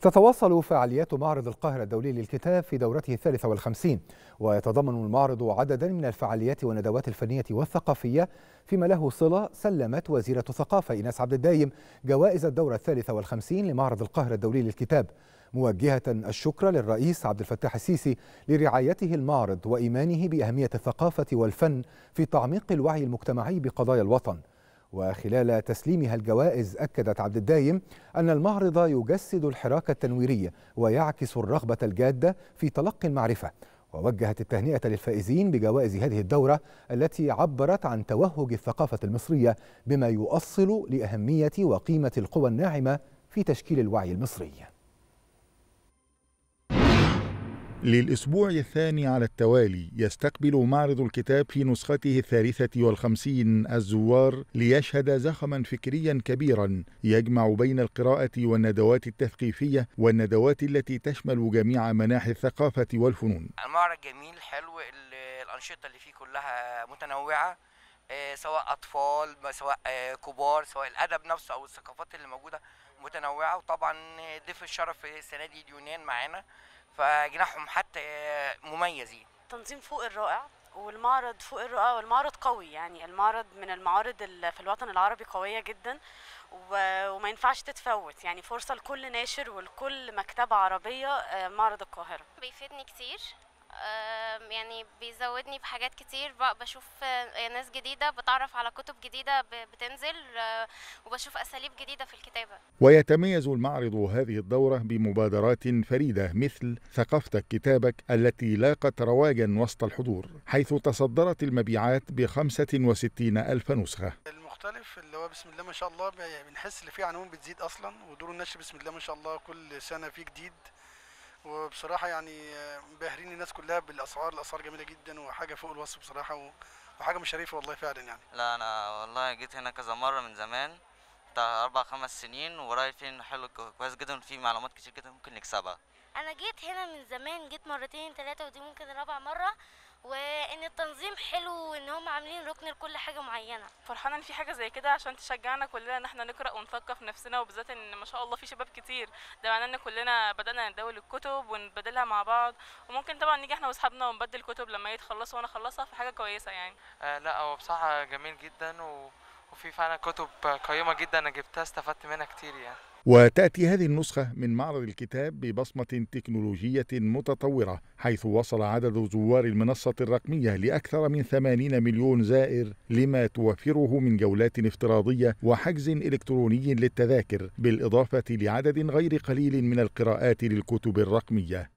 تتواصل فعاليات معرض القاهرة الدولي للكتاب في دورته الثالثة والخمسين ويتضمن المعرض عددا من الفعاليات والندوات الفنية والثقافية فيما له صلة سلمت وزيرة الثقافة إيناس عبد الدايم جوائز الدورة الثالثة والخمسين لمعرض القاهرة الدولي للكتاب موجهة الشكر للرئيس عبد الفتاح السيسي لرعايته المعرض وإيمانه بأهمية الثقافة والفن في تعميق الوعي المجتمعي بقضايا الوطن وخلال تسليمها الجوائز أكدت عبد الدايم أن المعرض يجسد الحراك التنويري ويعكس الرغبة الجادة في تلقي المعرفة ووجهت التهنئة للفائزين بجوائز هذه الدورة التي عبرت عن توهج الثقافة المصرية بما يؤصل لأهمية وقيمة القوى الناعمة في تشكيل الوعي المصري للأسبوع الثاني على التوالي يستقبل معرض الكتاب في نسخته الثالثة والخمسين الزوار ليشهد زخما فكريا كبيرا يجمع بين القراءة والندوات التثقيفية والندوات التي تشمل جميع مناحي الثقافة والفنون المعرض جميل حلو الأنشطة اللي فيه كلها متنوعة آه، سواء أطفال سواء آه، كبار سواء الأدب نفسه أو الثقافات اللي موجودة متنوعه وطبعا ضيف الشرف السنه دي اليونان معانا فجناحهم حتى مميزين تنظيم فوق الرائع والمعرض فوق الرائع والمعرض قوي يعني المعرض من المعارض في الوطن العربي قويه جدا وما ينفعش تتفوت يعني فرصه لكل ناشر ولكل مكتبه عربيه آه، معرض القاهره بيفيدني كتير يعني بيزودني بحاجات كتير بشوف آه، ناس جديدة بتعرف على كتب جديدة بتنزل آه، وبشوف أساليب جديدة في الكتابة ويتميز المعرض هذه الدورة بمبادرات فريدة مثل ثقافتك كتابك التي لاقت رواجا وسط الحضور حيث تصدرت المبيعات ب 65 ألف نسخة المختلف اللي هو بسم الله ما شاء الله بنحس ان في عنوان بتزيد اصلا ودور النشر بسم الله ما شاء الله كل سنه في جديد وبصراحه يعني مبهرين الناس كلها بالاسعار الاسعار جميله جدا وحاجه فوق الوصف بصراحه وحاجه مش شريفه والله فعلا يعني لا انا والله جيت هنا كذا مره من زمان بتاع اربع خمس سنين وراي فين حلو كويس جدا في معلومات كتير جدا ممكن نكسبها انا جيت هنا من زمان جيت مرتين ثلاثه ودي ممكن رابع مره وان التنظيم حلو وان هم عاملين ركن لكل حاجه معينه فرحانه ان في حاجه زي كده عشان تشجعنا كلنا ان احنا نقرا ونثقف نفسنا وبالذات ان ما شاء الله في شباب كتير ده معناه ان كلنا بدانا نداول الكتب ونبدلها مع بعض وممكن طبعا نيجي احنا واصحابنا ونبدل كتب لما يتخلصوا وانا اخلصها فحاجه كويسه يعني آه لا هو بصراحه جميل جدا و... وفي فعلا كتب قيمة جدا أنا جبتها استفدت منها كتير يعني وتأتي هذه النسخة من معرض الكتاب ببصمة تكنولوجية متطورة حيث وصل عدد زوار المنصة الرقمية لأكثر من 80 مليون زائر لما توفره من جولات افتراضية وحجز إلكتروني للتذاكر بالإضافة لعدد غير قليل من القراءات للكتب الرقمية